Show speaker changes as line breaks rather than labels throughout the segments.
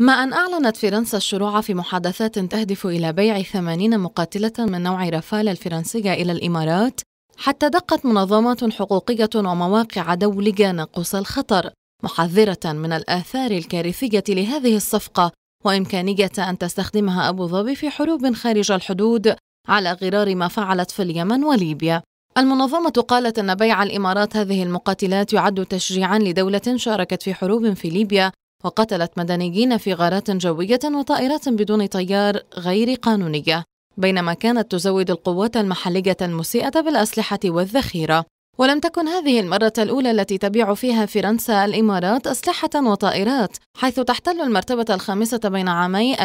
ما أن أعلنت فرنسا الشروع في محادثات تهدف إلى بيع 80 مقاتلة من نوع رافال الفرنسية إلى الإمارات حتى دقت منظمات حقوقية ومواقع دولية ناقوس الخطر محذرة من الآثار الكارثية لهذه الصفقة وإمكانية أن تستخدمها أبو ظبي في حروب خارج الحدود على غرار ما فعلت في اليمن وليبيا المنظمة قالت أن بيع الإمارات هذه المقاتلات يعد تشجيعا لدولة شاركت في حروب في ليبيا وقتلت مدنيين في غارات جوية وطائرات بدون طيار غير قانونية بينما كانت تزود القوات المحلية المسيئة بالأسلحة والذخيرة ولم تكن هذه المرة الأولى التي تبيع فيها فرنسا الإمارات أسلحة وطائرات حيث تحتل المرتبة الخامسة بين عامي 2011-2020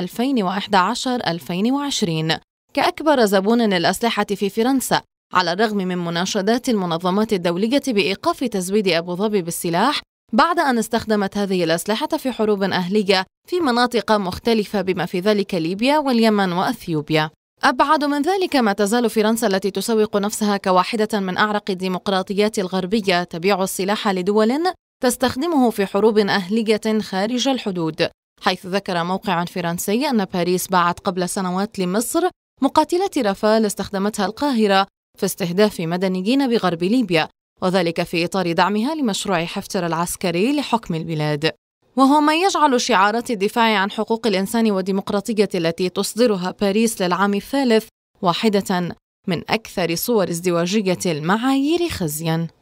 كأكبر زبون للأسلحة في فرنسا على الرغم من مناشدات المنظمات الدولية بإيقاف تزويد أبو ظبي بالسلاح بعد أن استخدمت هذه الأسلحة في حروب أهلية في مناطق مختلفة بما في ذلك ليبيا واليمن وأثيوبيا أبعد من ذلك ما تزال فرنسا التي تسوق نفسها كواحدة من أعرق الديمقراطيات الغربية تبيع السلاح لدول تستخدمه في حروب أهلية خارج الحدود حيث ذكر موقع فرنسي أن باريس باعت قبل سنوات لمصر مقاتلة رافال استخدمتها القاهرة في استهداف مدنيين بغرب ليبيا وذلك في إطار دعمها لمشروع حفتر العسكري لحكم البلاد وهو ما يجعل شعارات الدفاع عن حقوق الإنسان والديمقراطية التي تصدرها باريس للعام الثالث واحدة من أكثر صور ازدواجية المعايير خزياً